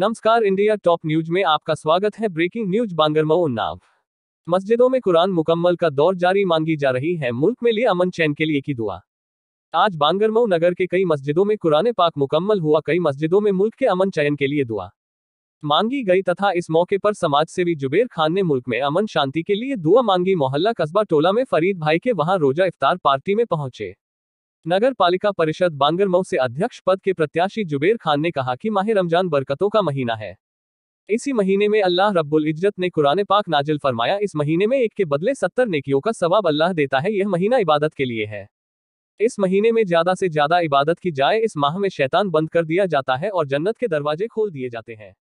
नमस्कार India top news में आपका स्वागत है ब्रेकिंग न्यूज बांगरमो उन्नाव मस्जिदों में कुरान मुकम्मल का दौर जारी मांगी जा रही है मुल्क में लिए अमन चैन के लिए की दुआ आज बांगरमऊ नगर के कई मस्जिदों में कुरान पाक मुकम्मल हुआ कई मस्जिदों में मुल्क के अमन चयन के लिए दुआ मांगी गई तथा इस मौके पर समाज सेवी जुबेर खान ने मुल्क में अमन शांति के लिए दुआ मांगी मोहल्ला कस्बा टोला में फरीद भाई के वहां रोजा इफ्तार पार्टी में पहुंचे नगर पालिका परिषद बांगरमऊ से अध्यक्ष पद के प्रत्याशी जुबेर खान ने कहा कि माह रमजान बरकतों का महीना है इसी महीने में अल्लाह रब्बुल इज्जत ने कुरान पाक नाजिल फरमाया इस महीने में एक के बदले सत्तर नेकियों का सवाब अल्लाह देता है यह महीना इबादत के लिए है इस महीने में ज्यादा से ज्यादा इबादत की जाए इस माह में शैतान बंद कर दिया जाता है और जन्नत के दरवाजे खोल दिए जाते हैं